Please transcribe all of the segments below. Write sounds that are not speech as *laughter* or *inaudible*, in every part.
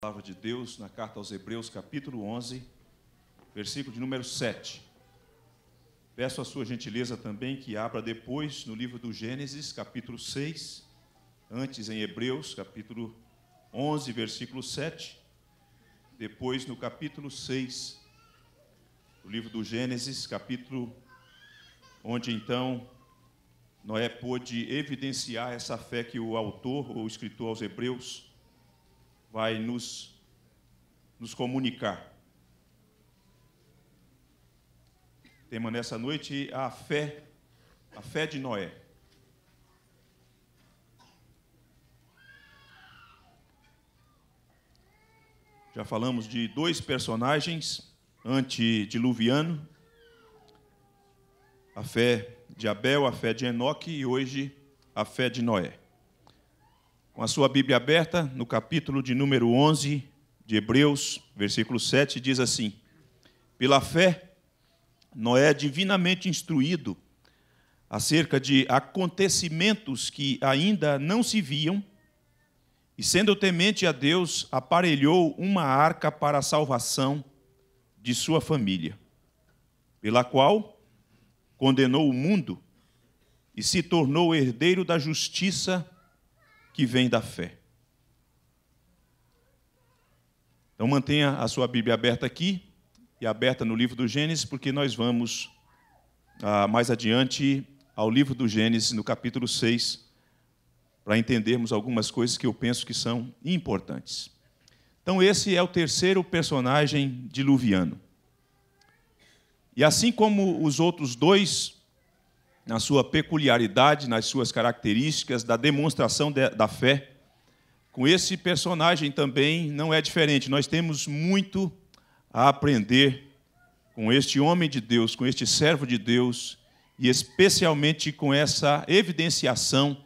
palavra de Deus na carta aos Hebreus, capítulo 11, versículo de número 7. Peço a sua gentileza também que abra depois no livro do Gênesis, capítulo 6, antes em Hebreus, capítulo 11, versículo 7, depois no capítulo 6, o livro do Gênesis, capítulo onde então Noé pôde evidenciar essa fé que o autor ou escritor aos Hebreus vai nos, nos comunicar. O tema nessa noite a fé, a fé de Noé. Já falamos de dois personagens antediluviano, a fé de Abel, a fé de Enoque e hoje a fé de Noé com a sua Bíblia aberta, no capítulo de número 11 de Hebreus, versículo 7, diz assim: Pela fé, Noé, é divinamente instruído acerca de acontecimentos que ainda não se viam, e sendo temente a Deus, aparelhou uma arca para a salvação de sua família, pela qual condenou o mundo e se tornou herdeiro da justiça que vem da fé. Então mantenha a sua Bíblia aberta aqui e aberta no livro do Gênesis, porque nós vamos ah, mais adiante ao livro do Gênesis, no capítulo 6, para entendermos algumas coisas que eu penso que são importantes. Então, esse é o terceiro personagem diluviano. E assim como os outros dois na sua peculiaridade, nas suas características, da demonstração de, da fé. Com esse personagem também não é diferente. Nós temos muito a aprender com este homem de Deus, com este servo de Deus, e especialmente com essa evidenciação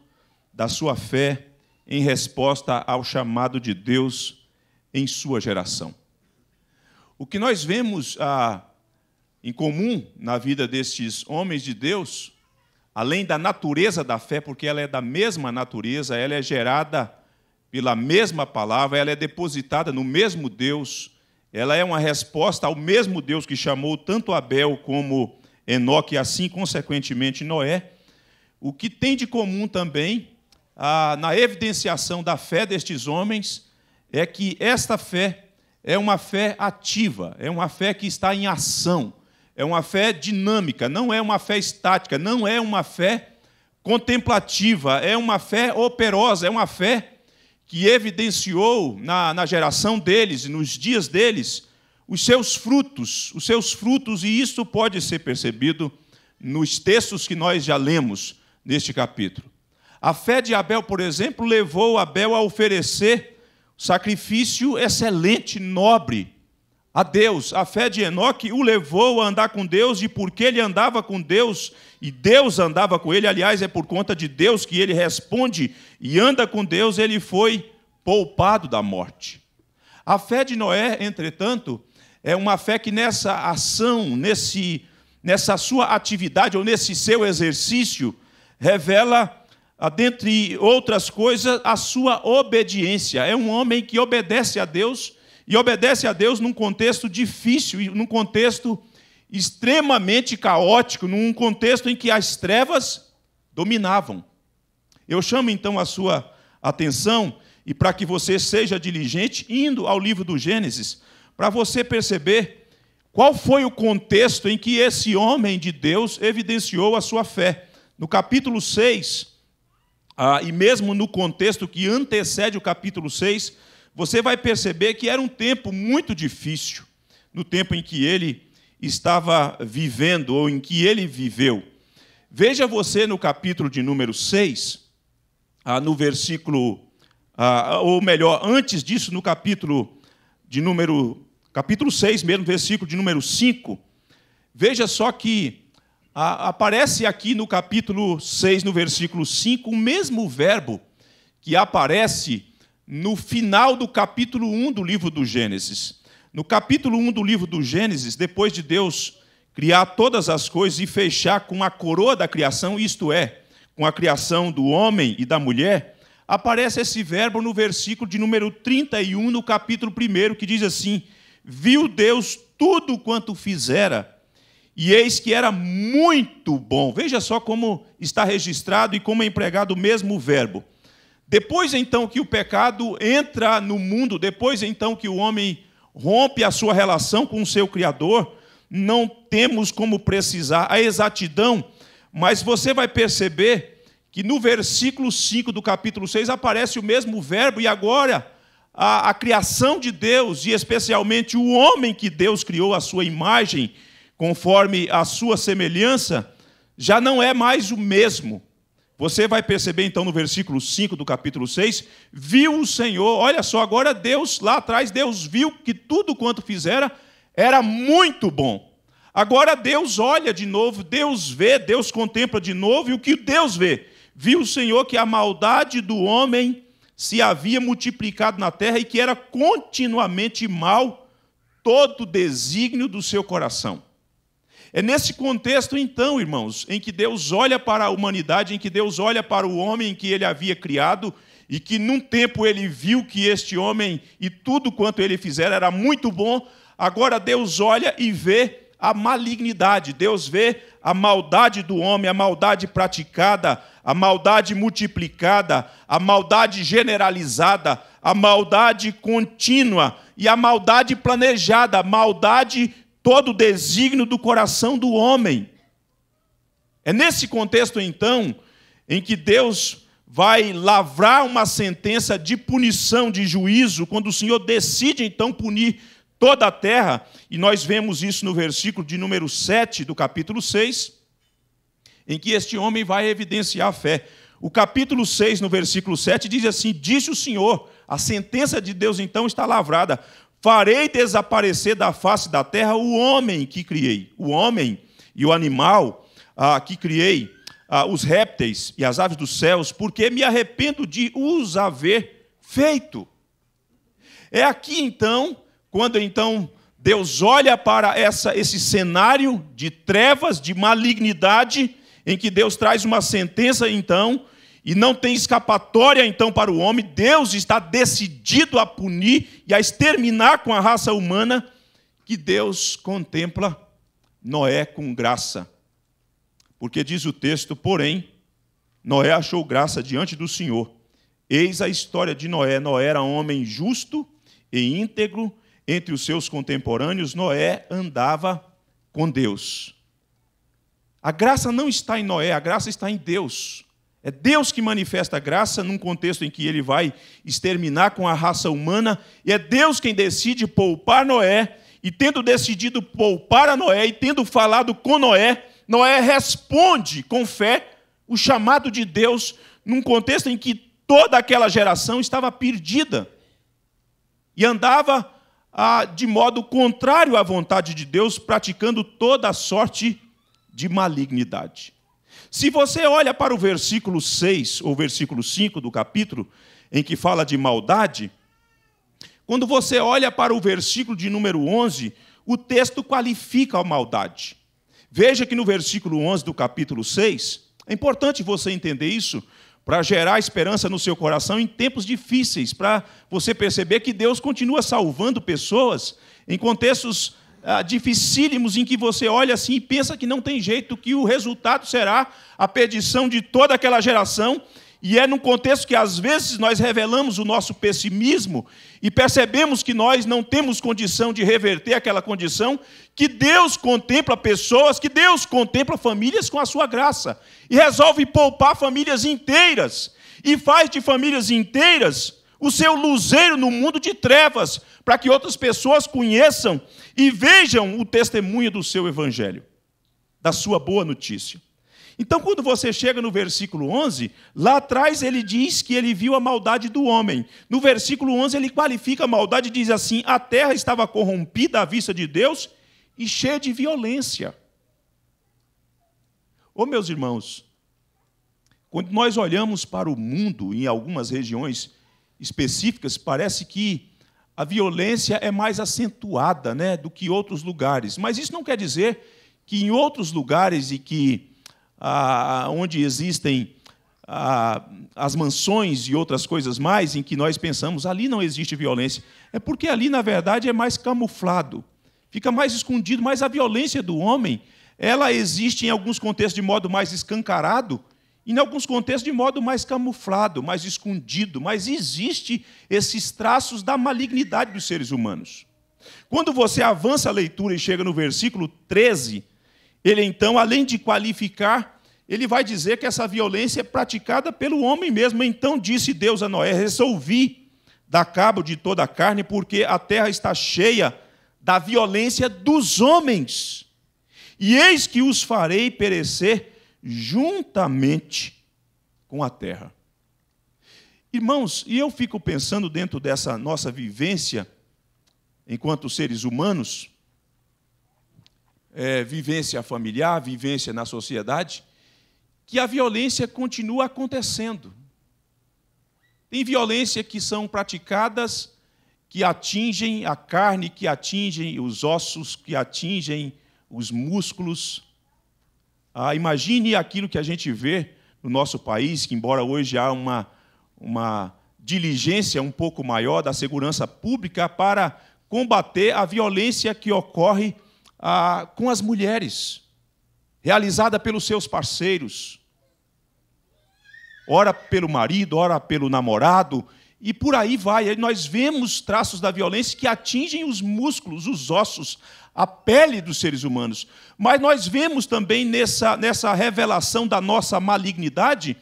da sua fé em resposta ao chamado de Deus em sua geração. O que nós vemos ah, em comum na vida destes homens de Deus além da natureza da fé, porque ela é da mesma natureza, ela é gerada pela mesma palavra, ela é depositada no mesmo Deus, ela é uma resposta ao mesmo Deus que chamou tanto Abel como Enoque, e assim, consequentemente, Noé. O que tem de comum também na evidenciação da fé destes homens é que esta fé é uma fé ativa, é uma fé que está em ação, é uma fé dinâmica, não é uma fé estática, não é uma fé contemplativa, é uma fé operosa, é uma fé que evidenciou na, na geração deles e nos dias deles os seus frutos, os seus frutos, e isso pode ser percebido nos textos que nós já lemos neste capítulo. A fé de Abel, por exemplo, levou Abel a oferecer sacrifício excelente, nobre, a Deus. A fé de Enoque o levou a andar com Deus, e porque ele andava com Deus, e Deus andava com ele, aliás, é por conta de Deus que ele responde e anda com Deus, ele foi poupado da morte. A fé de Noé, entretanto, é uma fé que nessa ação, nesse, nessa sua atividade ou nesse seu exercício, revela, ah, dentre outras coisas, a sua obediência. É um homem que obedece a Deus e obedece a Deus num contexto difícil, num contexto extremamente caótico, num contexto em que as trevas dominavam. Eu chamo então a sua atenção e para que você seja diligente indo ao livro do Gênesis, para você perceber qual foi o contexto em que esse homem de Deus evidenciou a sua fé. No capítulo 6, ah, e mesmo no contexto que antecede o capítulo 6, você vai perceber que era um tempo muito difícil, no tempo em que ele estava vivendo, ou em que ele viveu. Veja você no capítulo de número 6, ah, no versículo, ah, ou melhor, antes disso, no capítulo de número, capítulo 6 mesmo, versículo de número 5, veja só que ah, aparece aqui no capítulo 6, no versículo 5, o mesmo verbo que aparece no final do capítulo 1 do livro do Gênesis. No capítulo 1 do livro do Gênesis, depois de Deus criar todas as coisas e fechar com a coroa da criação, isto é, com a criação do homem e da mulher, aparece esse verbo no versículo de número 31, no capítulo 1, que diz assim: Viu Deus tudo quanto fizera, e eis que era muito bom. Veja só como está registrado e como é empregado o mesmo verbo. Depois então que o pecado entra no mundo, depois então que o homem rompe a sua relação com o seu Criador, não temos como precisar a exatidão, mas você vai perceber que no versículo 5 do capítulo 6 aparece o mesmo verbo, e agora a, a criação de Deus, e especialmente o homem que Deus criou à sua imagem, conforme a sua semelhança, já não é mais o mesmo. Você vai perceber então no versículo 5 do capítulo 6, viu o Senhor, olha só, agora Deus, lá atrás, Deus viu que tudo quanto fizera era muito bom. Agora Deus olha de novo, Deus vê, Deus contempla de novo, e o que Deus vê? Viu o Senhor que a maldade do homem se havia multiplicado na terra e que era continuamente mal todo o desígnio do seu coração. É nesse contexto, então, irmãos, em que Deus olha para a humanidade, em que Deus olha para o homem que ele havia criado, e que num tempo ele viu que este homem e tudo quanto ele fizera era muito bom, agora Deus olha e vê a malignidade, Deus vê a maldade do homem, a maldade praticada, a maldade multiplicada, a maldade generalizada, a maldade contínua e a maldade planejada, maldade todo o desígnio do coração do homem. É nesse contexto, então, em que Deus vai lavrar uma sentença de punição, de juízo, quando o Senhor decide, então, punir toda a terra, e nós vemos isso no versículo de número 7 do capítulo 6, em que este homem vai evidenciar a fé. O capítulo 6, no versículo 7, diz assim: Disse o Senhor, a sentença de Deus então está lavrada: Farei desaparecer da face da terra o homem que criei, o homem e o animal ah, que criei, ah, os répteis e as aves dos céus, porque me arrependo de os haver feito. É aqui então, quando então Deus olha para essa, esse cenário de trevas, de malignidade, em que Deus traz uma sentença então e não tem escapatória então para o homem, Deus está decidido a punir e a exterminar com a raça humana que Deus contempla Noé com graça. Porque diz o texto, porém, Noé achou graça diante do Senhor. Eis a história de Noé. Noé era homem justo e íntegro entre os seus contemporâneos. Noé andava com Deus. A graça não está em Noé, a graça está em Deus. É Deus que manifesta a graça num contexto em que ele vai exterminar com a raça humana, e é Deus quem decide poupar Noé, e tendo decidido poupar a Noé e tendo falado com Noé, Noé responde com fé o chamado de Deus num contexto em que toda aquela geração estava perdida e andava ah, de modo contrário à vontade de Deus, praticando toda sorte de malignidade. Se você olha para o versículo 6 ou versículo 5 do capítulo, em que fala de maldade, quando você olha para o versículo de número 11, o texto qualifica a maldade. Veja que no versículo 11 do capítulo 6, é importante você entender isso para gerar esperança no seu coração em tempos difíceis, para você perceber que Deus continua salvando pessoas em contextos ah, dificílimos em que você olha assim e pensa que não tem jeito, que o resultado será a perdição de toda aquela geração. E é num contexto que às vezes nós revelamos o nosso pessimismo e percebemos que nós não temos condição de reverter aquela condição, que Deus contempla pessoas, que Deus contempla famílias com a sua graça e resolve poupar famílias inteiras e faz de famílias inteiras o seu luzeiro no mundo de trevas, para que outras pessoas conheçam e vejam o testemunho do seu evangelho, da sua boa notícia. Então, quando você chega no versículo 11, lá atrás ele diz que ele viu a maldade do homem. No versículo 11, ele qualifica a maldade e diz assim: a terra estava corrompida à vista de Deus e cheia de violência. Ô oh, meus irmãos, quando nós olhamos para o mundo em algumas regiões, específicas, parece que a violência é mais acentuada né, do que outros lugares. Mas isso não quer dizer que em outros lugares e que ah, onde existem ah, as mansões e outras coisas mais, em que nós pensamos ali não existe violência, é porque ali, na verdade, é mais camuflado, fica mais escondido, mas a violência do homem ela existe em alguns contextos de modo mais escancarado, em alguns contextos, de modo mais camuflado, mais escondido, mas existe esses traços da malignidade dos seres humanos. Quando você avança a leitura e chega no versículo 13, ele então, além de qualificar, ele vai dizer que essa violência é praticada pelo homem mesmo. Então disse Deus a Noé: Resolvi dar cabo de toda a carne, porque a terra está cheia da violência dos homens. E eis que os farei perecer juntamente com a terra. Irmãos, e eu fico pensando dentro dessa nossa vivência, enquanto seres humanos, é, vivência familiar, vivência na sociedade, que a violência continua acontecendo. Tem violência que são praticadas que atingem a carne, que atingem os ossos, que atingem os músculos, ah, imagine aquilo que a gente vê no nosso país, que embora hoje há uma, uma diligência um pouco maior da segurança pública para combater a violência que ocorre ah, com as mulheres, realizada pelos seus parceiros. Ora pelo marido, ora pelo namorado, e por aí vai. Nós vemos traços da violência que atingem os músculos, os ossos, a pele dos seres humanos. Mas nós vemos também nessa, nessa revelação da nossa malignidade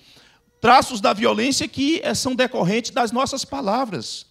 traços da violência que eh, são decorrentes das nossas palavras.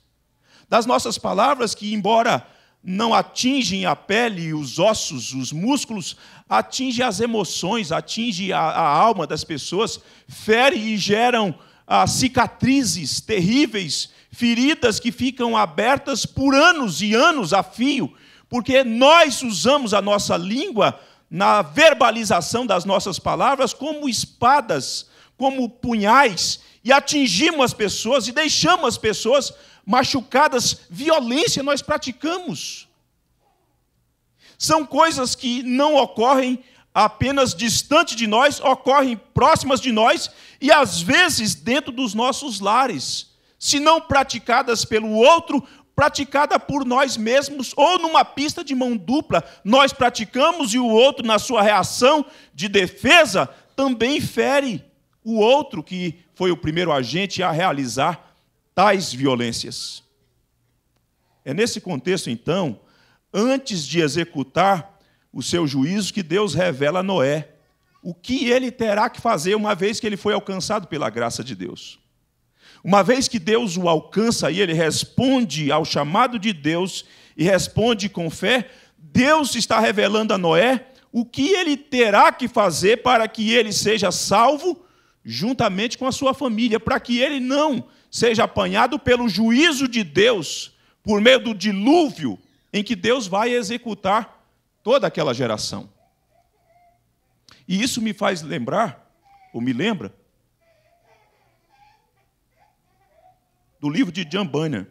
Das nossas palavras que, embora não atingem a pele, os ossos, os músculos, atinge as emoções, atinge a, a alma das pessoas, ferem e geram ah, cicatrizes terríveis, feridas que ficam abertas por anos e anos a fio, porque nós usamos a nossa língua na verbalização das nossas palavras como espadas, como punhais, e atingimos as pessoas e deixamos as pessoas machucadas. Violência nós praticamos. São coisas que não ocorrem apenas distante de nós, ocorrem próximas de nós e às vezes dentro dos nossos lares. Se não praticadas pelo outro, praticada por nós mesmos ou numa pista de mão dupla. Nós praticamos e o outro, na sua reação de defesa, também fere o outro que foi o primeiro agente a realizar tais violências. É nesse contexto, então, antes de executar o seu juízo, que Deus revela a Noé o que ele terá que fazer uma vez que ele foi alcançado pela graça de Deus. Uma vez que Deus o alcança e ele responde ao chamado de Deus e responde com fé, Deus está revelando a Noé o que ele terá que fazer para que ele seja salvo juntamente com a sua família, para que ele não seja apanhado pelo juízo de Deus por meio do dilúvio em que Deus vai executar toda aquela geração. E isso me faz lembrar, ou me lembra, do livro de John Bunyan,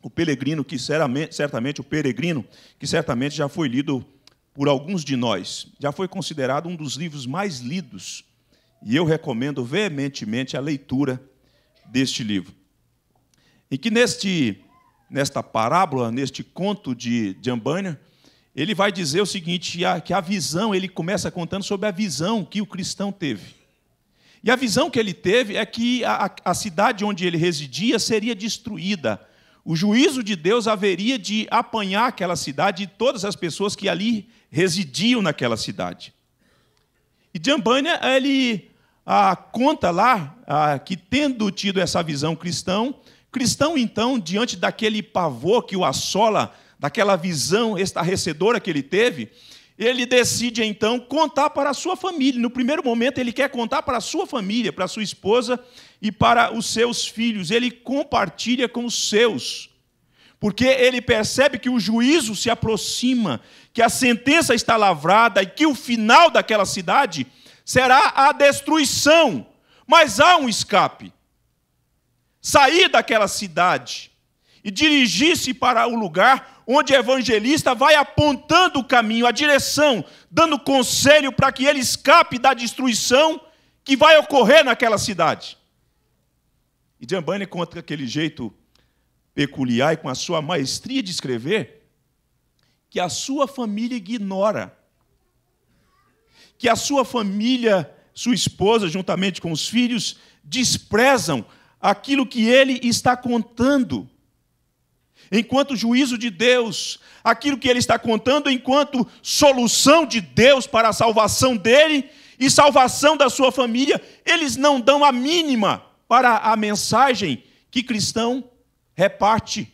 o peregrino que certamente o peregrino que certamente já foi lido por alguns de nós, já foi considerado um dos livros mais lidos e eu recomendo veementemente a leitura deste livro. E que neste nesta parábola, neste conto de John Bunyan, ele vai dizer o seguinte, que a visão, ele começa contando sobre a visão que o cristão teve. E a visão que ele teve é que a, a cidade onde ele residia seria destruída. O juízo de Deus haveria de apanhar aquela cidade e todas as pessoas que ali residiam naquela cidade. E Jambânia, ele ah, conta lá ah, que, tendo tido essa visão cristão, cristão, então, diante daquele pavor que o assola, daquela visão estarrecedora que ele teve, ele decide então contar para a sua família. No primeiro momento, ele quer contar para a sua família, para a sua esposa e para os seus filhos. Ele compartilha com os seus, porque ele percebe que o juízo se aproxima, que a sentença está lavrada e que o final daquela cidade será a destruição. Mas há um escape. Sair daquela cidade e dirigir-se para o lugar onde o evangelista vai apontando o caminho, a direção, dando conselho para que ele escape da destruição que vai ocorrer naquela cidade. E Giambani conta aquele jeito peculiar e com a sua maestria de escrever que a sua família ignora, que a sua família, sua esposa, juntamente com os filhos, desprezam aquilo que ele está contando enquanto juízo de Deus, aquilo que ele está contando enquanto solução de Deus para a salvação dele e salvação da sua família, eles não dão a mínima para a mensagem que cristão reparte.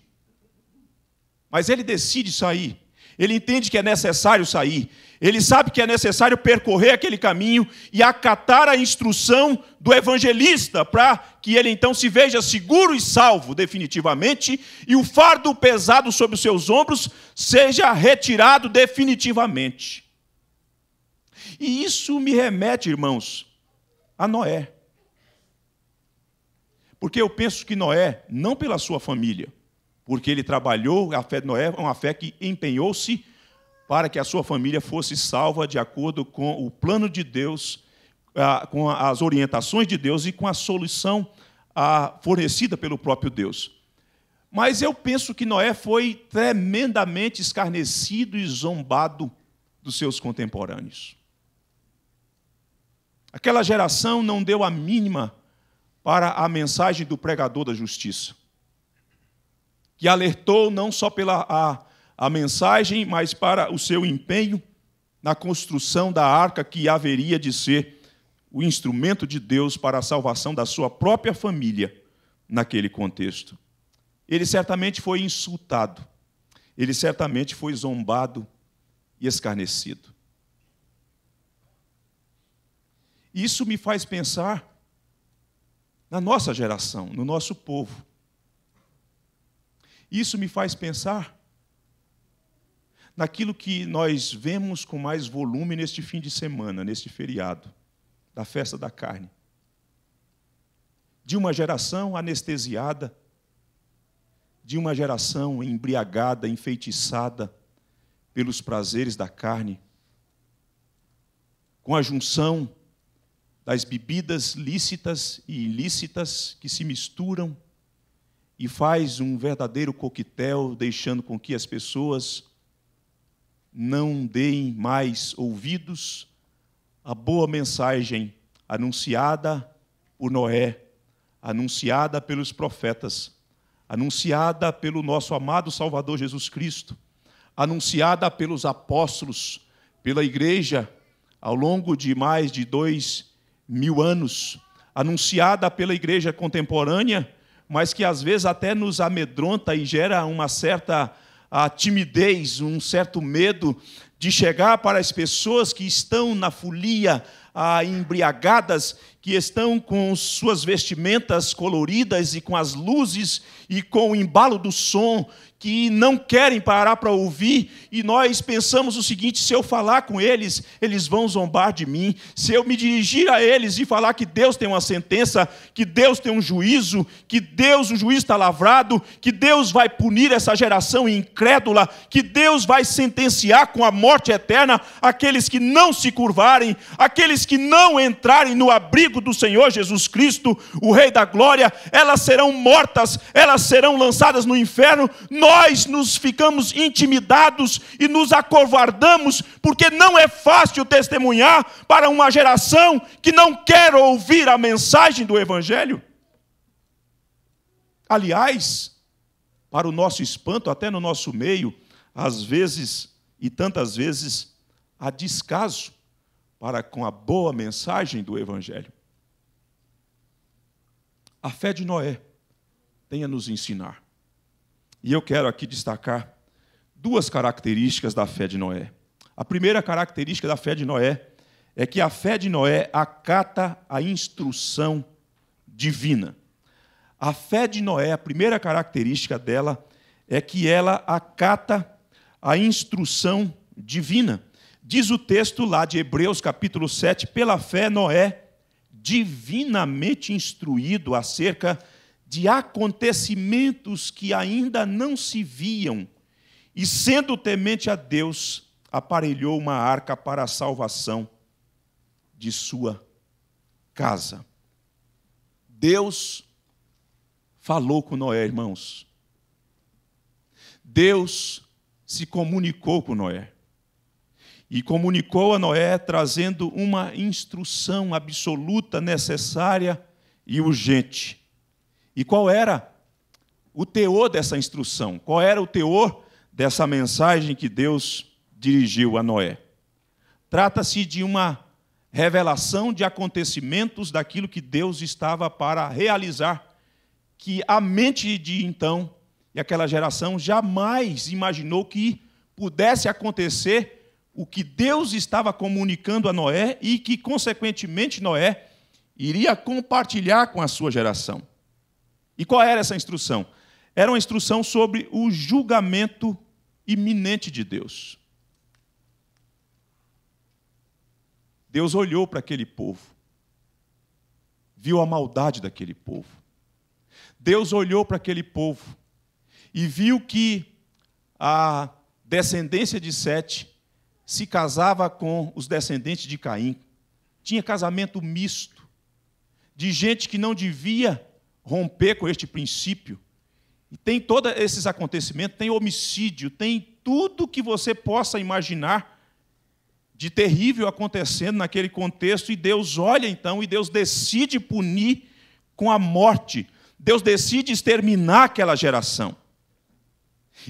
Mas ele decide sair ele entende que é necessário sair, ele sabe que é necessário percorrer aquele caminho e acatar a instrução do evangelista para que ele então se veja seguro e salvo definitivamente e o fardo pesado sobre os seus ombros seja retirado definitivamente. E isso me remete, irmãos, a Noé. Porque eu penso que Noé, não pela sua família, porque ele trabalhou, a fé de Noé é uma fé que empenhou-se para que a sua família fosse salva de acordo com o plano de Deus, ah, com as orientações de Deus e com a solução ah, fornecida pelo próprio Deus. Mas eu penso que Noé foi tremendamente escarnecido e zombado dos seus contemporâneos. Aquela geração não deu a mínima para a mensagem do pregador da justiça que alertou não só pela a, a mensagem, mas para o seu empenho na construção da arca que haveria de ser o instrumento de Deus para a salvação da sua própria família naquele contexto. Ele certamente foi insultado, ele certamente foi zombado e escarnecido. Isso me faz pensar na nossa geração, no nosso povo. Isso me faz pensar naquilo que nós vemos com mais volume neste fim de semana, neste feriado, da festa da carne. De uma geração anestesiada, de uma geração embriagada, enfeitiçada pelos prazeres da carne, com a junção das bebidas lícitas e ilícitas que se misturam e faz um verdadeiro coquetel, deixando com que as pessoas não deem mais ouvidos à boa mensagem anunciada por Noé, anunciada pelos profetas, anunciada pelo nosso amado Salvador Jesus Cristo, anunciada pelos apóstolos, pela igreja, ao longo de mais de dois mil anos, anunciada pela igreja contemporânea mas que às vezes até nos amedronta e gera uma certa ah, timidez, um certo medo de chegar para as pessoas que estão na folia, ah, embriagadas que estão com suas vestimentas coloridas e com as luzes e com o embalo do som, que não querem parar para ouvir, e nós pensamos o seguinte: se eu falar com eles, eles vão zombar de mim. Se eu me dirigir a eles e falar que Deus tem uma sentença, que Deus tem um juízo, que Deus, o juiz está lavrado, que Deus vai punir essa geração incrédula, que Deus vai sentenciar com a morte eterna aqueles que não se curvarem, aqueles que não entrarem no abrigo do Senhor Jesus Cristo, o Rei da Glória, elas serão mortas, elas serão lançadas no inferno, nós nos ficamos intimidados e nos acovardamos, porque não é fácil testemunhar para uma geração que não quer ouvir a mensagem do Evangelho. Aliás, para o nosso espanto, até no nosso meio, às vezes e tantas vezes há descaso para com a boa mensagem do Evangelho a fé de Noé tem a nos ensinar. E eu quero aqui destacar duas características da fé de Noé. A primeira característica da fé de Noé é que a fé de Noé acata a instrução divina. A fé de Noé, a primeira característica dela é que ela acata a instrução divina. Diz o texto lá de Hebreus capítulo 7, pela fé Noé, divinamente instruído acerca de acontecimentos que ainda não se viam, e sendo temente a Deus, aparelhou uma arca para a salvação de sua casa. Deus falou com Noé, irmãos. Deus se comunicou com Noé e comunicou a Noé, trazendo uma instrução absoluta, necessária e urgente. E qual era o teor dessa instrução? Qual era o teor dessa mensagem que Deus dirigiu a Noé? Trata-se de uma revelação de acontecimentos daquilo que Deus estava para realizar, que a mente de então e aquela geração jamais imaginou que pudesse acontecer o que Deus estava comunicando a Noé e que, consequentemente, Noé iria compartilhar com a sua geração. E qual era essa instrução? Era uma instrução sobre o julgamento iminente de Deus. Deus olhou para aquele povo, viu a maldade daquele povo. Deus olhou para aquele povo e viu que a descendência de Sete se casava com os descendentes de Caim. Tinha casamento misto, de gente que não devia romper com este princípio. E tem todos esses acontecimentos, tem homicídio, tem tudo que você possa imaginar de terrível acontecendo naquele contexto, e Deus olha então, e Deus decide punir com a morte. Deus decide exterminar aquela geração.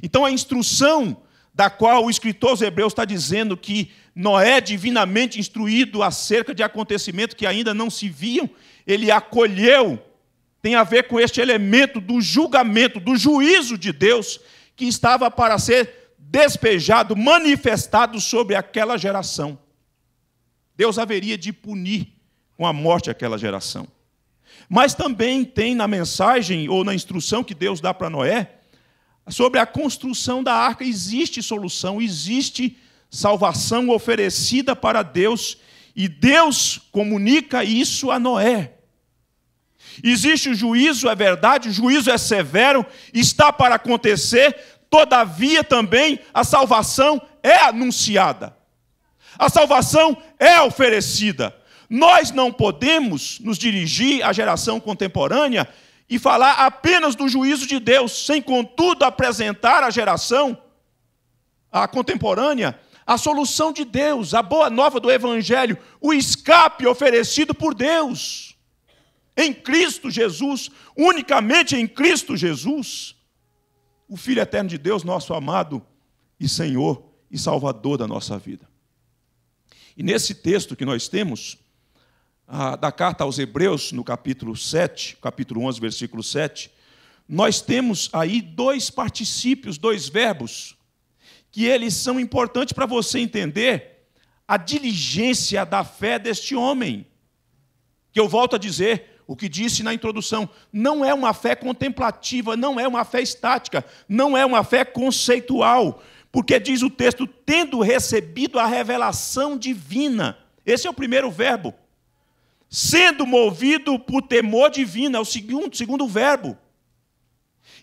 Então a instrução da qual o escritor aos Hebreus está dizendo que Noé, divinamente instruído acerca de acontecimentos que ainda não se viam, ele acolheu, tem a ver com este elemento do julgamento, do juízo de Deus, que estava para ser despejado, manifestado sobre aquela geração. Deus haveria de punir com a morte aquela geração. Mas também tem na mensagem ou na instrução que Deus dá para Noé, sobre a construção da arca, existe solução, existe salvação oferecida para Deus, e Deus comunica isso a Noé. Existe o juízo, é verdade, o juízo é severo, está para acontecer, todavia também a salvação é anunciada. A salvação é oferecida. Nós não podemos nos dirigir à geração contemporânea e falar apenas do juízo de Deus, sem contudo apresentar à geração, à contemporânea, a solução de Deus, a boa nova do Evangelho, o escape oferecido por Deus. Em Cristo Jesus, unicamente em Cristo Jesus, o Filho eterno de Deus, nosso amado e Senhor e Salvador da nossa vida. E nesse texto que nós temos, ah, da carta aos Hebreus, no capítulo 7, capítulo 11, versículo 7, nós temos aí dois particípios, dois verbos, que eles são importantes para você entender a diligência da fé deste homem. Que eu volto a dizer o que disse na introdução: não é uma fé contemplativa, não é uma fé estática, não é uma fé conceitual, porque diz o texto, tendo recebido a revelação divina. Esse é o primeiro verbo sendo movido por temor divino, é o segundo, segundo verbo.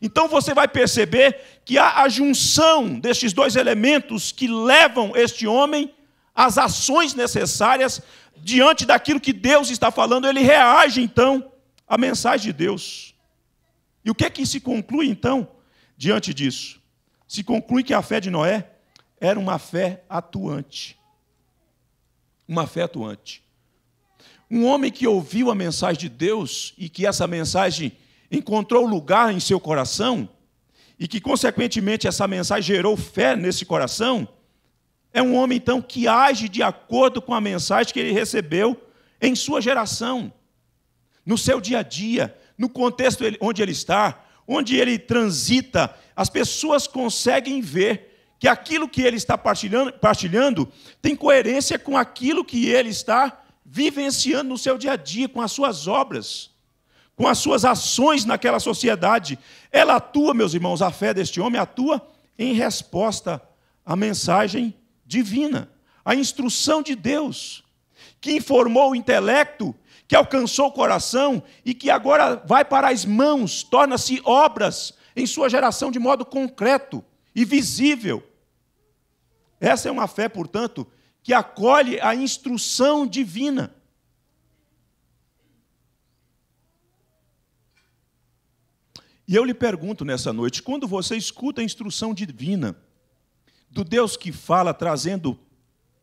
Então você vai perceber que há a junção destes dois elementos que levam este homem às ações necessárias diante daquilo que Deus está falando, ele reage então à mensagem de Deus. E o que é que se conclui então diante disso? Se conclui que a fé de Noé era uma fé atuante. Uma fé atuante. Um homem que ouviu a mensagem de Deus e que essa mensagem encontrou lugar em seu coração, e que, consequentemente, essa mensagem gerou fé nesse coração, é um homem, então, que age de acordo com a mensagem que ele recebeu em sua geração, no seu dia a dia, no contexto onde ele está, onde ele transita, as pessoas conseguem ver que aquilo que ele está partilhando, partilhando tem coerência com aquilo que ele está vivenciando no seu dia a dia, com as suas obras, com as suas ações naquela sociedade. Ela atua, meus irmãos, a fé deste homem atua em resposta à mensagem divina, à instrução de Deus, que informou o intelecto, que alcançou o coração e que agora vai para as mãos, torna-se obras em sua geração de modo concreto e visível. Essa é uma fé, portanto, que acolhe a instrução divina. E eu lhe pergunto nessa noite: quando você escuta a instrução divina, do Deus que fala, trazendo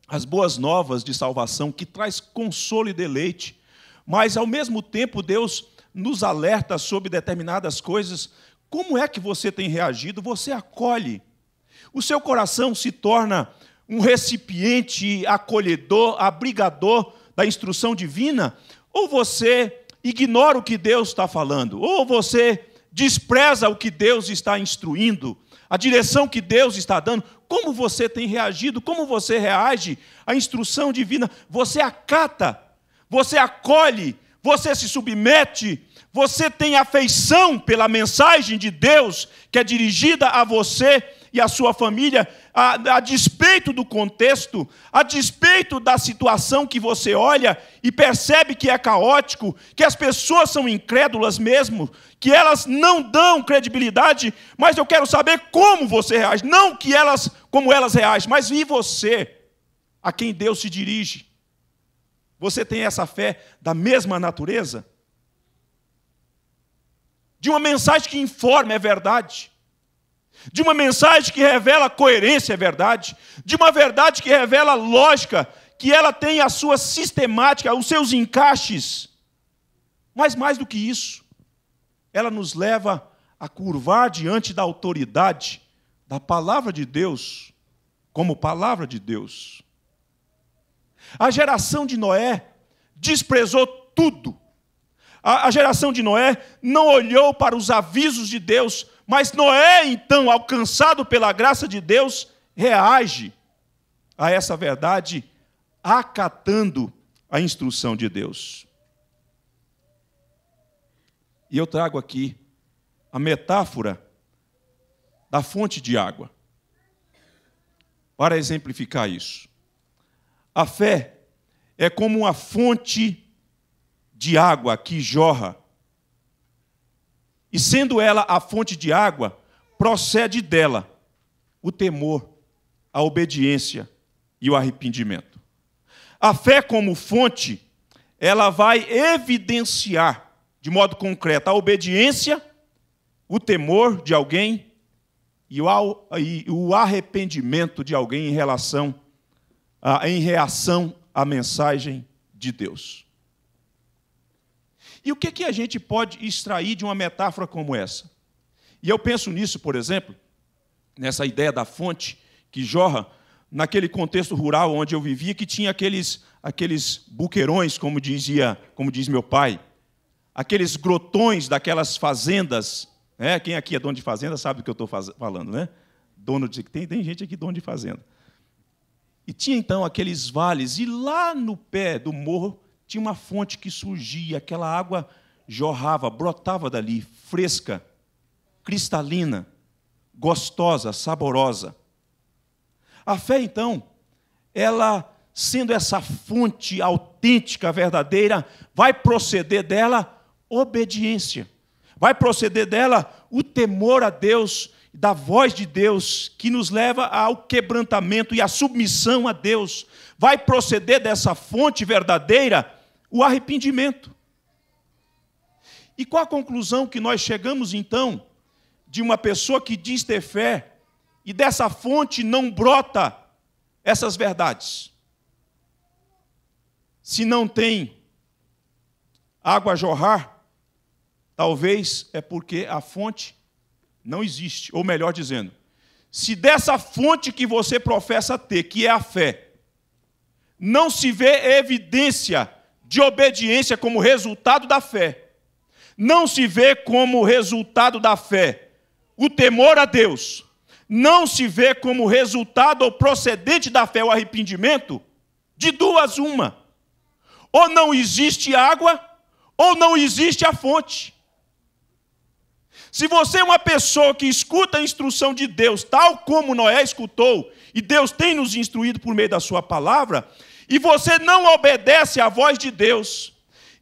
as boas novas de salvação, que traz consolo e deleite, mas ao mesmo tempo Deus nos alerta sobre determinadas coisas, como é que você tem reagido? Você acolhe. O seu coração se torna um recipiente acolhedor, abrigador da instrução divina, ou você ignora o que Deus está falando, ou você despreza o que Deus está instruindo, a direção que Deus está dando, como você tem reagido, como você reage à instrução divina, você acata, você acolhe, você se submete, você tem afeição pela mensagem de Deus que é dirigida a você e a sua família, a, a despeito do contexto, a despeito da situação que você olha e percebe que é caótico, que as pessoas são incrédulas mesmo, que elas não dão credibilidade, mas eu quero saber como você reage, não que elas, como elas reagem, mas em você, a quem Deus se dirige. Você tem essa fé da mesma natureza? De uma mensagem que informa, é verdade de uma mensagem que revela coerência é verdade, de uma verdade que revela lógica, que ela tem a sua sistemática, os seus encaixes. Mas mais do que isso, ela nos leva a curvar diante da autoridade da palavra de Deus, como palavra de Deus. A geração de Noé desprezou tudo. A, geração de Noé não olhou para os avisos de Deus, mas Noé, então, alcançado pela graça de Deus, reage a essa verdade acatando a instrução de Deus. E eu trago aqui a metáfora da fonte de água para exemplificar isso. A fé é como uma fonte de água que jorra e sendo ela a fonte de água, procede dela o temor, a obediência e o arrependimento. A fé como fonte, ela vai evidenciar de modo concreto a obediência, o temor de alguém e o arrependimento de alguém em relação a, em reação à mensagem de Deus. E o que, que a gente pode extrair de uma metáfora como essa? E eu penso nisso, por exemplo, nessa ideia da fonte que jorra naquele contexto rural onde eu vivia, que tinha aqueles, aqueles buqueirões, como dizia, como diz meu pai, aqueles grotões daquelas fazendas. Né? Quem aqui é dono de fazenda sabe do que eu estou falando, né? Dono de tem, tem gente aqui dono de fazenda. E tinha então aqueles vales, e lá no pé do morro tinha uma fonte que surgia, aquela água jorrava, brotava dali, fresca, cristalina, gostosa, saborosa. A fé, então, ela, sendo essa fonte autêntica, verdadeira, vai proceder dela obediência, vai proceder dela o temor a Deus, da voz de Deus, que nos leva ao quebrantamento e à submissão a Deus, vai proceder dessa fonte verdadeira o arrependimento. E qual a conclusão que nós chegamos então de uma pessoa que diz ter fé e dessa fonte não brota essas verdades? Se não tem água a jorrar, talvez é porque a fonte não existe, ou melhor dizendo, se dessa fonte que você professa ter, que é a fé, não se vê evidência de obediência como resultado da fé. Não se vê como resultado da fé o temor a Deus. Não se vê como resultado ou procedente da fé o arrependimento. De duas, uma. Ou não existe água, ou não existe a fonte. Se você é uma pessoa que escuta a instrução de Deus, tal como Noé escutou, e Deus tem nos instruído por meio da sua palavra, e você não obedece à voz de Deus,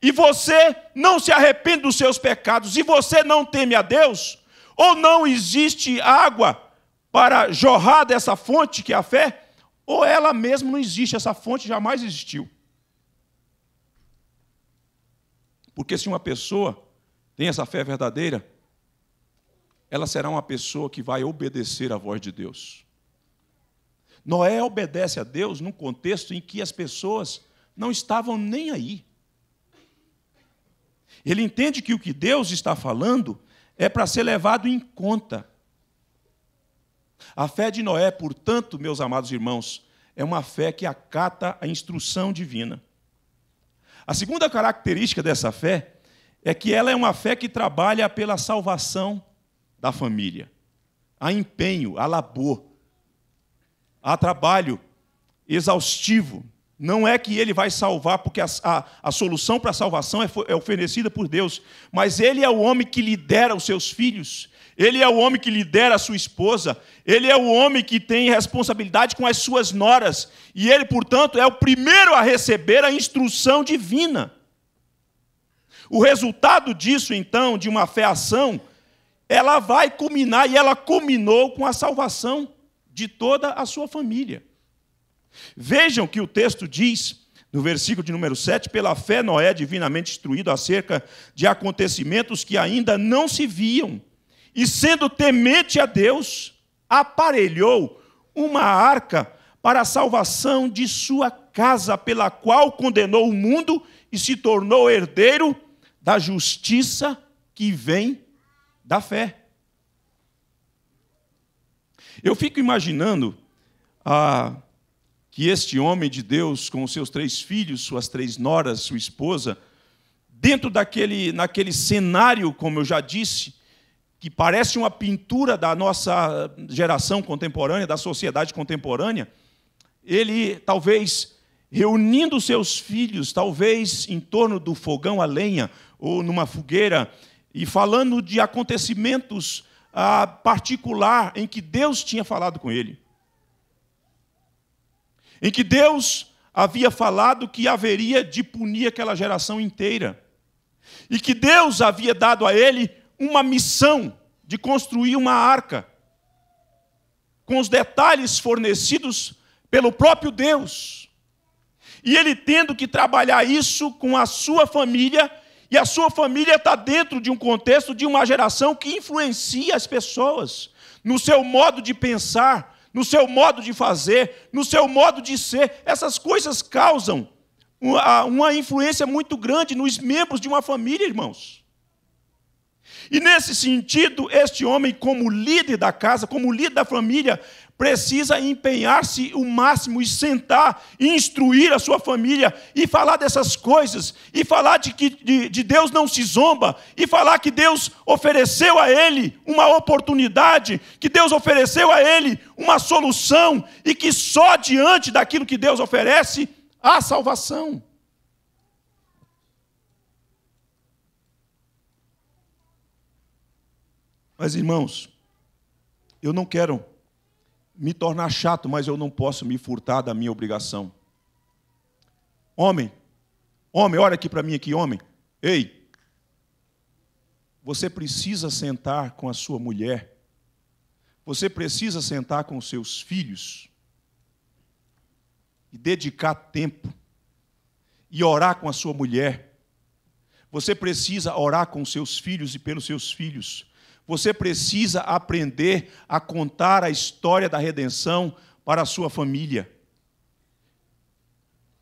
e você não se arrepende dos seus pecados, e você não teme a Deus, ou não existe água para jorrar dessa fonte que é a fé, ou ela mesma não existe, essa fonte jamais existiu. Porque se uma pessoa tem essa fé verdadeira, ela será uma pessoa que vai obedecer à voz de Deus. Noé obedece a Deus num contexto em que as pessoas não estavam nem aí. Ele entende que o que Deus está falando é para ser levado em conta. A fé de Noé, portanto, meus amados irmãos, é uma fé que acata a instrução divina. A segunda característica dessa fé é que ela é uma fé que trabalha pela salvação da família. Há empenho, há labor há trabalho exaustivo. Não é que ele vai salvar, porque a, a, a solução para a salvação é, é oferecida por Deus, mas ele é o homem que lidera os seus filhos, ele é o homem que lidera a sua esposa, ele é o homem que tem responsabilidade com as suas noras, e ele, portanto, é o primeiro a receber a instrução divina. O resultado disso, então, de uma fé ação, ela vai culminar e ela culminou com a salvação de toda a sua família. Vejam que o texto diz, no versículo de número 7, pela fé Noé divinamente instruído acerca de acontecimentos que ainda não se viam, e sendo temente a Deus, aparelhou uma arca para a salvação de sua casa, pela qual condenou o mundo e se tornou herdeiro da justiça que vem da fé. Eu fico imaginando ah, que este homem de Deus, com os seus três filhos, suas três noras, sua esposa, dentro daquele naquele cenário, como eu já disse, que parece uma pintura da nossa geração contemporânea, da sociedade contemporânea, ele talvez reunindo seus filhos, talvez em torno do fogão a lenha ou numa fogueira, e falando de acontecimentos ah, particular em que Deus tinha falado com ele. Em que Deus havia falado que haveria de punir aquela geração inteira. E que Deus havia dado a ele uma missão de construir uma arca, com os detalhes fornecidos pelo próprio Deus. E ele tendo que trabalhar isso com a sua família e a sua família está dentro de um contexto de uma geração que influencia as pessoas no seu modo de pensar, no seu modo de fazer, no seu modo de ser. Essas coisas causam uma influência muito grande nos membros de uma família, irmãos. E nesse sentido, este homem, como líder da casa, como líder da família, precisa empenhar-se o máximo e sentar e instruir a sua família e falar dessas coisas, e falar de que de, de Deus não se zomba, e falar que Deus ofereceu a ele uma oportunidade, que Deus ofereceu a ele uma solução, e que só diante daquilo que Deus oferece há salvação. Mas irmãos, eu não quero me tornar chato, mas eu não posso me furtar da minha obrigação. Homem, homem, olha aqui para mim aqui, homem. Ei, você precisa sentar com a sua mulher. Você precisa sentar com os seus filhos e dedicar tempo e orar com a sua mulher. Você precisa orar com seus filhos e pelos seus filhos. Você precisa aprender a contar a história da redenção para a sua família.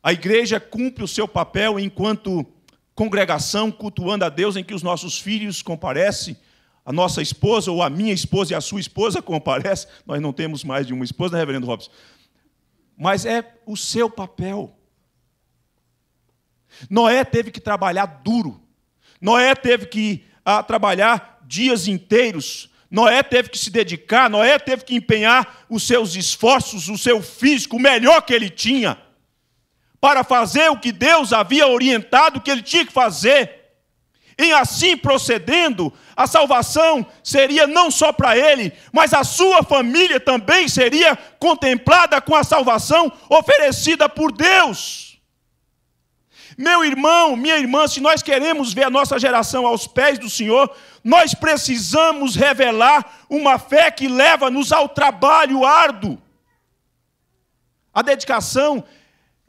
A igreja cumpre o seu papel enquanto congregação cultuando a Deus em que os nossos filhos comparecem, a nossa esposa ou a minha esposa e a sua esposa *laughs* comparece. Nós não temos mais de uma esposa, né, Reverendo Robson? Mas é o seu papel. Noé teve que trabalhar duro. Noé teve que a, ah, trabalhar dias inteiros. Noé teve que se dedicar, Noé teve que empenhar os seus esforços, o seu físico, o melhor que ele tinha, para fazer o que Deus havia orientado que ele tinha que fazer. Em assim procedendo, a salvação seria não só para ele, mas a sua família também seria contemplada com a salvação oferecida por Deus. Meu irmão, minha irmã, se nós queremos ver a nossa geração aos pés do Senhor, nós precisamos revelar uma fé que leva-nos ao trabalho árduo. A dedicação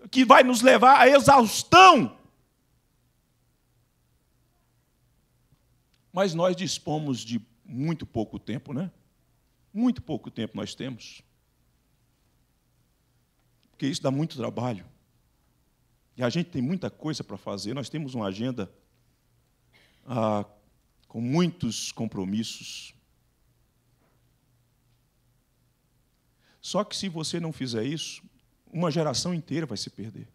que vai nos levar à exaustão. Mas nós dispomos de muito pouco tempo, né? Muito pouco tempo nós temos. Porque isso dá muito trabalho. E a gente tem muita coisa para fazer, nós temos uma agenda ah, com muitos compromissos. Só que se você não fizer isso, uma geração inteira vai se perder.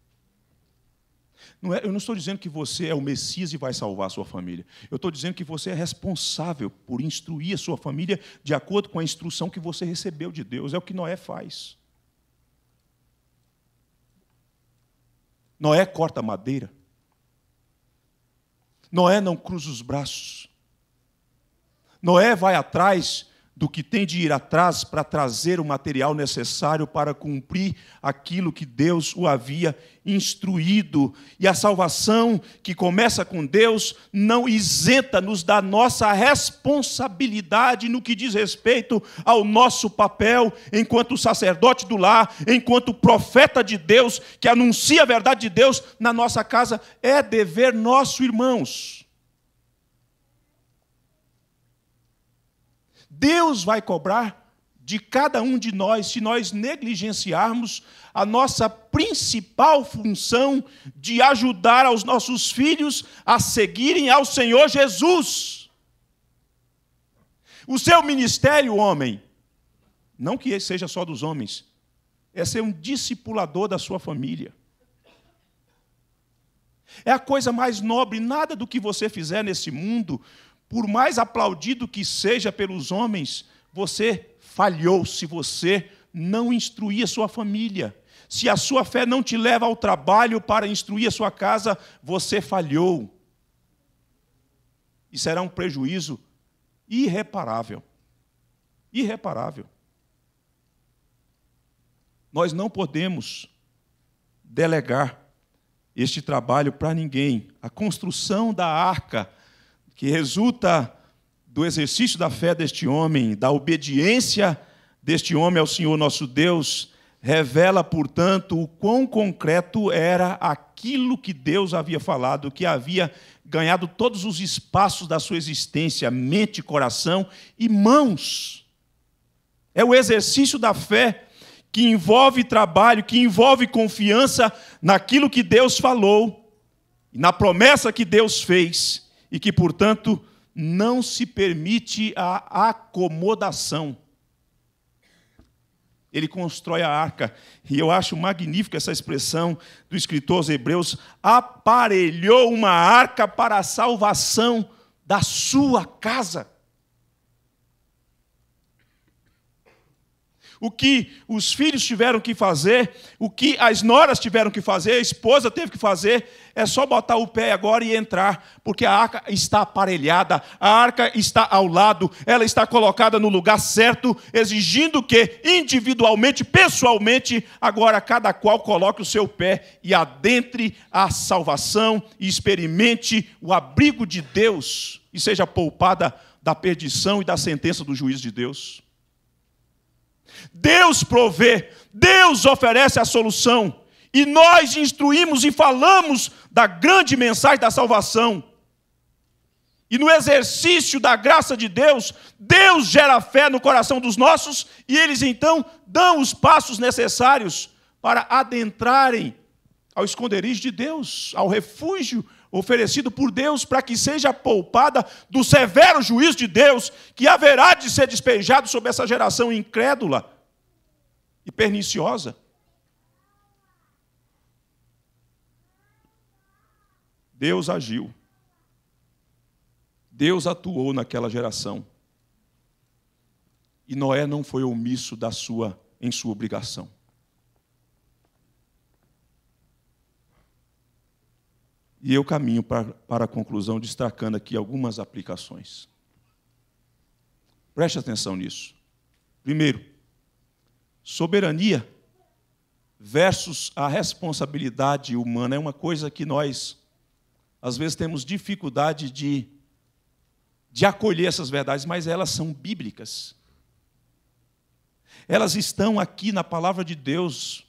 Não é, eu não estou dizendo que você é o Messias e vai salvar a sua família. Eu estou dizendo que você é responsável por instruir a sua família de acordo com a instrução que você recebeu de Deus. É o que Noé faz. Noé corta madeira. Noé não cruza os braços. Noé vai atrás do que tem de ir atrás para trazer o material necessário para cumprir aquilo que Deus o havia instruído. E a salvação que começa com Deus não isenta-nos da nossa responsabilidade no que diz respeito ao nosso papel enquanto sacerdote do lar, enquanto profeta de Deus que anuncia a verdade de Deus na nossa casa. É dever nosso, irmãos. Deus vai cobrar de cada um de nós se nós negligenciarmos a nossa principal função de ajudar aos nossos filhos a seguirem ao Senhor Jesus. O seu ministério, homem, não que seja só dos homens, é ser um discipulador da sua família. É a coisa mais nobre, nada do que você fizer nesse mundo por mais aplaudido que seja pelos homens, você falhou se você não instruir a sua família. Se a sua fé não te leva ao trabalho para instruir a sua casa, você falhou. E será um prejuízo irreparável. Irreparável. Nós não podemos delegar este trabalho para ninguém. A construção da arca que resulta do exercício da fé deste homem, da obediência deste homem ao Senhor nosso Deus, revela, portanto, o quão concreto era aquilo que Deus havia falado, que havia ganhado todos os espaços da sua existência, mente, coração e mãos. É o exercício da fé que envolve trabalho, que envolve confiança naquilo que Deus falou, na promessa que Deus fez e que, portanto, não se permite a acomodação. Ele constrói a arca, e eu acho magnífica essa expressão do escritor aos Hebreus: aparelhou uma arca para a salvação da sua casa. o que os filhos tiveram que fazer, o que as noras tiveram que fazer, a esposa teve que fazer, é só botar o pé agora e entrar, porque a arca está aparelhada, a arca está ao lado, ela está colocada no lugar certo, exigindo que individualmente, pessoalmente, agora cada qual coloque o seu pé e adentre a salvação e experimente o abrigo de Deus e seja poupada da perdição e da sentença do juízo de Deus. Deus provê, Deus oferece a solução. E nós instruímos e falamos da grande mensagem da salvação. E no exercício da graça de Deus, Deus gera fé no coração dos nossos e eles então dão os passos necessários para adentrarem ao esconderijo de Deus, ao refúgio oferecido por Deus para que seja poupada do severo juízo de Deus que haverá de ser despejado sobre essa geração incrédula e perniciosa. Deus agiu. Deus atuou naquela geração. E Noé não foi omisso da sua em sua obrigação. E eu caminho para, para a conclusão, destacando aqui algumas aplicações. Preste atenção nisso. Primeiro, soberania versus a responsabilidade humana é uma coisa que nós, às vezes, temos dificuldade de, de acolher essas verdades, mas elas são bíblicas. Elas estão aqui na palavra de Deus,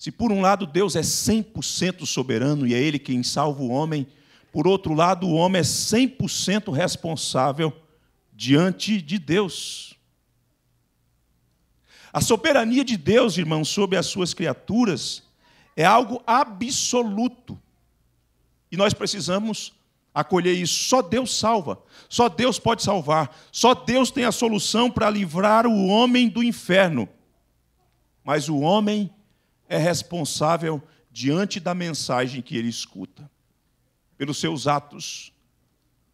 se por um lado Deus é 100% soberano e é Ele quem salva o homem, por outro lado o homem é 100% responsável diante de Deus. A soberania de Deus, irmão, sobre as suas criaturas é algo absoluto. E nós precisamos acolher isso. Só Deus salva, só Deus pode salvar, só Deus tem a solução para livrar o homem do inferno. Mas o homem é responsável diante da mensagem que ele escuta, pelos seus atos,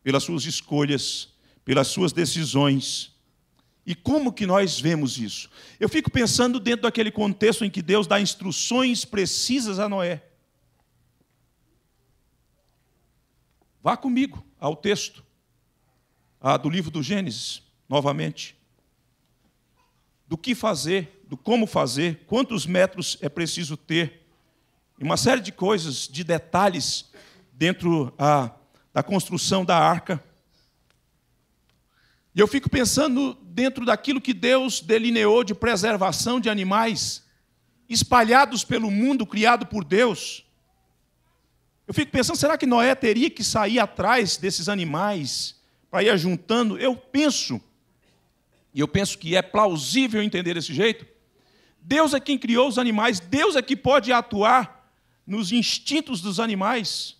pelas suas escolhas, pelas suas decisões. E como que nós vemos isso? Eu fico pensando dentro daquele contexto em que Deus dá instruções precisas a Noé. Vá comigo ao texto ah, do livro do Gênesis, novamente. Do que fazer do como fazer, quantos metros é preciso ter, e uma série de coisas, de detalhes dentro a, ah, da construção da arca. E eu fico pensando dentro daquilo que Deus delineou de preservação de animais espalhados pelo mundo, criado por Deus. Eu fico pensando, será que Noé teria que sair atrás desses animais para ir juntando? Eu penso, e eu penso que é plausível entender desse jeito, Deus é quem criou os animais, Deus é que pode atuar nos instintos dos animais.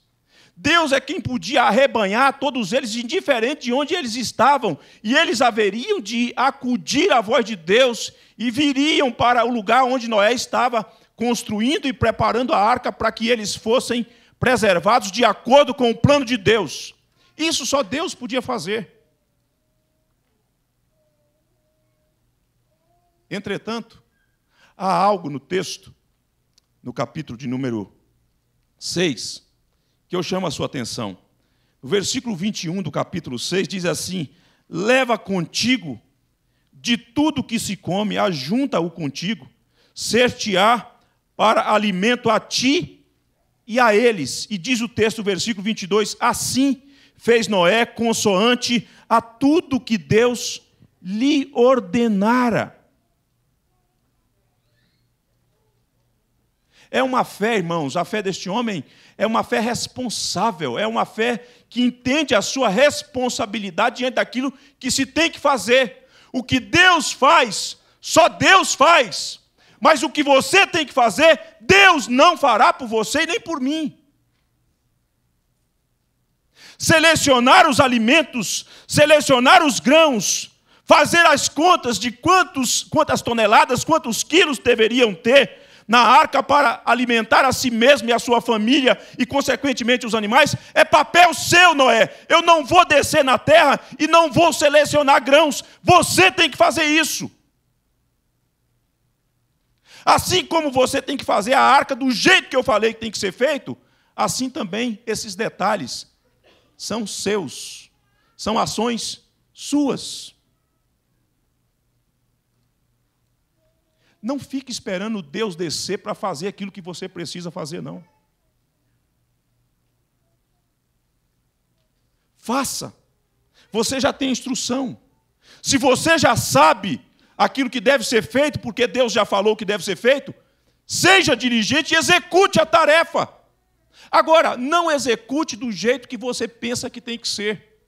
Deus é quem podia arrebanhar todos eles, indiferente de onde eles estavam, e eles haveriam de acudir à voz de Deus e viriam para o lugar onde Noé estava construindo e preparando a arca para que eles fossem preservados de acordo com o plano de Deus. Isso só Deus podia fazer. Entretanto, Há algo no texto, no capítulo de número 6, que eu chamo a sua atenção. O versículo 21 do capítulo 6 diz assim: Leva contigo de tudo que se come, ajunta-o contigo, ser-te-á para alimento a ti e a eles. E diz o texto, versículo 22, assim fez Noé consoante a tudo que Deus lhe ordenara. É uma fé, irmãos, a fé deste homem é uma fé responsável, é uma fé que entende a sua responsabilidade diante daquilo que se tem que fazer. O que Deus faz, só Deus faz. Mas o que você tem que fazer, Deus não fará por você e nem por mim. Selecionar os alimentos, selecionar os grãos, fazer as contas de quantos, quantas toneladas, quantos quilos deveriam ter na arca para alimentar a si mesmo e a sua família e, consequentemente, os animais, é papel seu, Noé. Eu não vou descer na terra e não vou selecionar grãos. Você tem que fazer isso. Assim como você tem que fazer a arca do jeito que eu falei que tem que ser feito, assim também esses detalhes são seus, são ações suas. Não fique esperando Deus descer para fazer aquilo que você precisa fazer, não. Faça. Você já tem instrução. Se você já sabe aquilo que deve ser feito, porque Deus já falou que deve ser feito, seja dirigente e execute a tarefa. Agora, não execute do jeito que você pensa que tem que ser.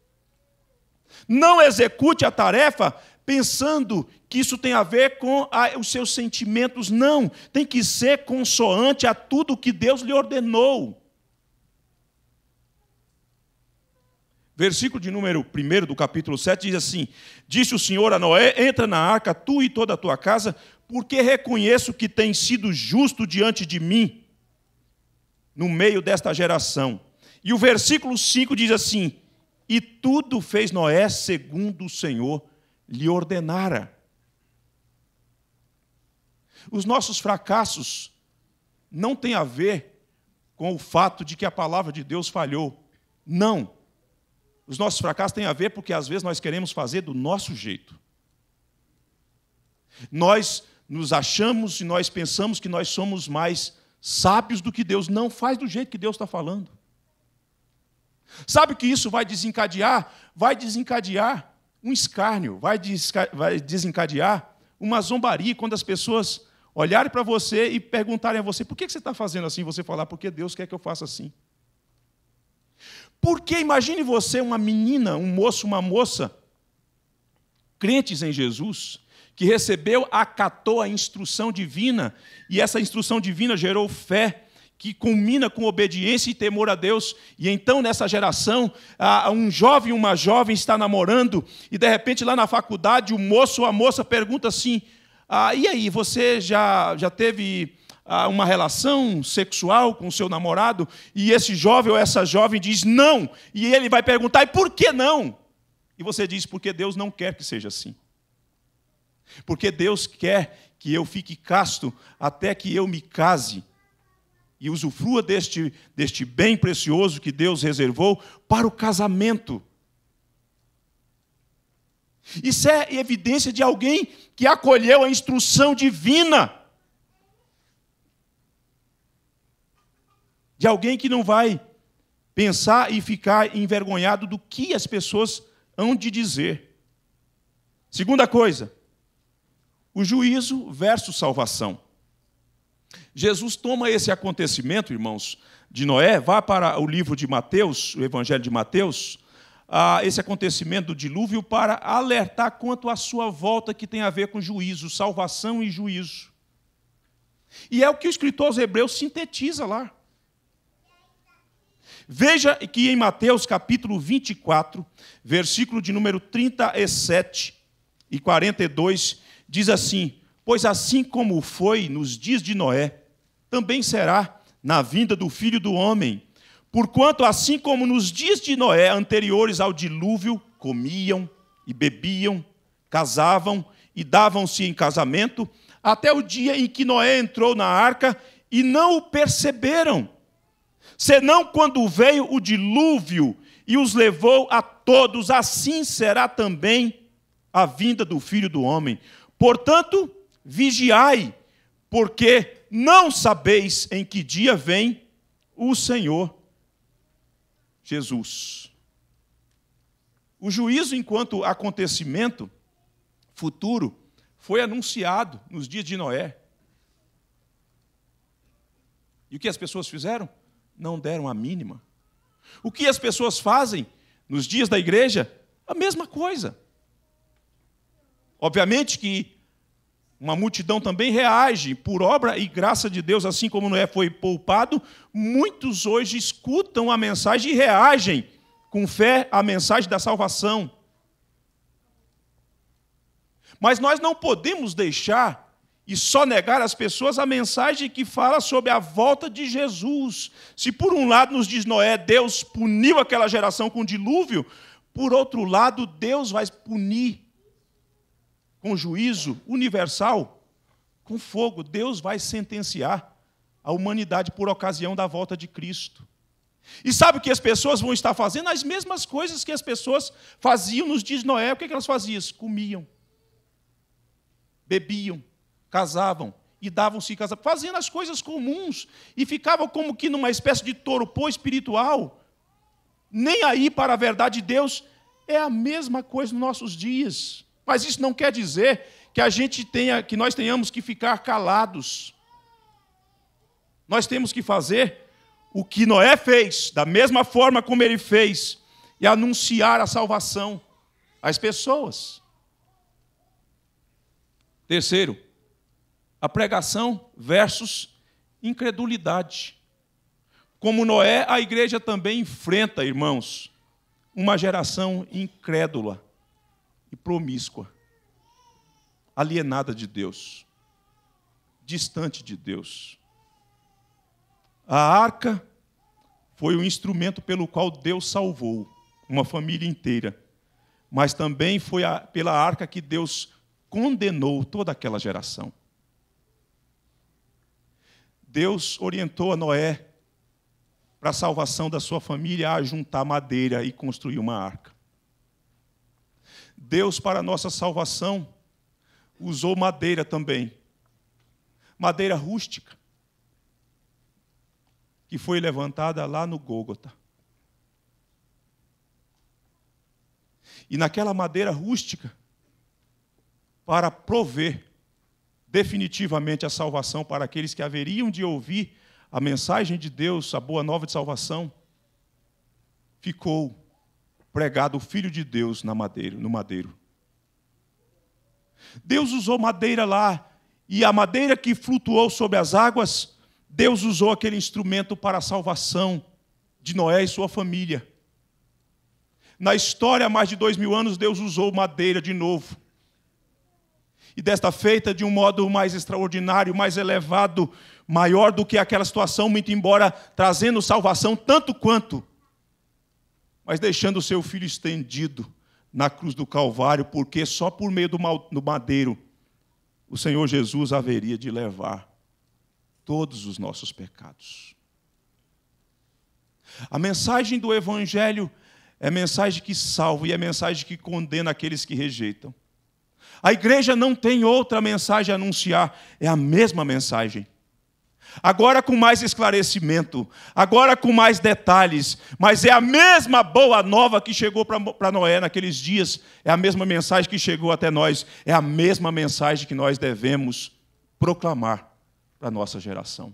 Não execute a tarefa pensando que isso tem a ver com a, os seus sentimentos. Não, tem que ser consoante a tudo que Deus lhe ordenou. Versículo de número 1 do capítulo 7 diz assim: Disse o Senhor a Noé: Entra na arca, tu e toda a tua casa, porque reconheço que tem sido justo diante de mim no meio desta geração. E o versículo 5 diz assim: E tudo fez Noé segundo o Senhor lhe ordenara. Os nossos fracassos não têm a ver com o fato de que a palavra de Deus falhou. Não. Os nossos fracassos têm a ver porque às vezes nós queremos fazer do nosso jeito. Nós nos achamos e nós pensamos que nós somos mais sábios do que Deus. Não faz do jeito que Deus está falando. Sabe o que isso vai desencadear? Vai desencadear um escárnio, vai desencadear uma zombaria quando as pessoas olharem para você e perguntarem a você: por que você está fazendo assim? Você falar: porque Deus quer que eu faça assim. Porque imagine você, uma menina, um moço, uma moça, crentes em Jesus, que recebeu, acatou a instrução divina, e essa instrução divina gerou fé que culmina com obediência e temor a Deus. E então, nessa geração, um jovem, uma jovem está namorando, e de repente, lá na faculdade, o moço ou a moça pergunta assim: ah, e aí, você já, já teve ah, uma relação sexual com o seu namorado? E esse jovem ou essa jovem diz não. E ele vai perguntar: e por que não? E você diz: porque Deus não quer que seja assim. Porque Deus quer que eu fique casto até que eu me case e usufrua deste, deste bem precioso que Deus reservou para o casamento. Isso é evidência de alguém que acolheu a instrução divina. De alguém que não vai pensar e ficar envergonhado do que as pessoas hão de dizer. Segunda coisa, o juízo versus salvação. Jesus toma esse acontecimento, irmãos, de Noé, vá para o livro de Mateus, o Evangelho de Mateus, ah, esse acontecimento do dilúvio para alertar quanto à sua volta que tem a ver com juízo, salvação e juízo. E é o que o escritor aos Hebreus sintetiza lá. Veja que em Mateus capítulo 24, versículo de número 37 e 42, diz assim: Pois assim como foi nos dias de Noé, também será na vinda do filho do homem. Porquanto, assim como nos dias de Noé, anteriores ao dilúvio, comiam e bebiam, casavam e davam-se em casamento, até o dia em que Noé entrou na arca e não o perceberam, senão quando veio o dilúvio e os levou a todos, assim será também a vinda do filho do homem. Portanto, vigiai, porque não sabeis em que dia vem o Senhor Jesus. O juízo, enquanto acontecimento futuro, foi anunciado nos dias de Noé. E o que as pessoas fizeram? Não deram a mínima. O que as pessoas fazem nos dias da igreja? A mesma coisa. Obviamente que uma multidão também reage por obra e graça de Deus, assim como Noé foi poupado, muitos hoje escutam a mensagem e reagem com fé à mensagem da salvação. Mas nós não podemos deixar e só negar às pessoas a mensagem que fala sobre a volta de Jesus. Se por um lado nos diz Noé, Deus puniu aquela geração com dilúvio, por outro lado, Deus vai punir com juízo universal, com fogo. Deus vai sentenciar a humanidade por ocasião da volta de Cristo. E sabe o que as pessoas vão estar fazendo? As mesmas coisas que as pessoas faziam nos dias de Noé. O que, é que elas faziam? Comiam, bebiam, casavam e davam-se casar. Faziam as coisas comuns e ficavam como que numa espécie de torpor espiritual, nem aí para a verdade de Deus. É a mesma coisa nos nossos dias. Mas isso não quer dizer que a gente tenha, que nós tenhamos que ficar calados. Nós temos que fazer o que Noé fez, da mesma forma como ele fez, e anunciar a salvação às pessoas. Terceiro, a pregação versus incredulidade. Como Noé, a igreja também enfrenta, irmãos, uma geração incrédula e promíscua, alienada de Deus, distante de Deus. A arca foi o instrumento pelo qual Deus salvou uma família inteira, mas também foi a, pela arca que Deus condenou toda aquela geração. Deus orientou a Noé para a salvação da sua família a juntar madeira e construir uma arca. Deus, para a nossa salvação, usou madeira também. Madeira rústica, que foi levantada lá no Gólgota. E naquela madeira rústica, para prover definitivamente a salvação para aqueles que haveriam de ouvir a mensagem de Deus, a boa nova de salvação, ficou pregado o Filho de Deus na madeira, no madeiro. Deus usou madeira lá, e a madeira que flutuou sobre as águas, Deus usou aquele instrumento para a salvação de Noé e sua família. Na história, há mais de dois mil anos, Deus usou madeira de novo. E desta feita, de um modo mais extraordinário, mais elevado, maior do que aquela situação, muito embora trazendo salvação tanto quanto mas deixando o seu filho estendido na cruz do Calvário, porque só por meio do madeiro o Senhor Jesus haveria de levar todos os nossos pecados. A mensagem do Evangelho é mensagem que salva e é mensagem que condena aqueles que rejeitam. A igreja não tem outra mensagem a anunciar, é a mesma mensagem agora com mais esclarecimento, agora com mais detalhes, mas é a mesma boa nova que chegou para Noé naqueles dias, é a mesma mensagem que chegou até nós, é a mesma mensagem que nós devemos proclamar para a nossa geração.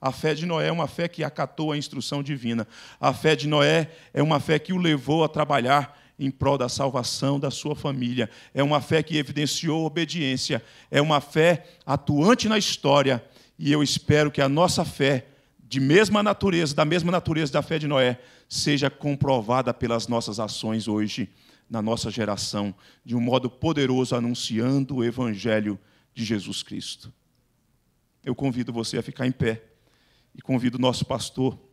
A fé de Noé é uma fé que acatou a instrução divina. A fé de Noé é uma fé que o levou a trabalhar em prol da salvação da sua família. É uma fé que evidenciou obediência, é uma fé atuante na história, e eu espero que a nossa fé, de mesma natureza, da mesma natureza da fé de Noé, seja comprovada pelas nossas ações hoje na nossa geração, de um modo poderoso anunciando o evangelho de Jesus Cristo. Eu convido você a ficar em pé e convido o nosso pastor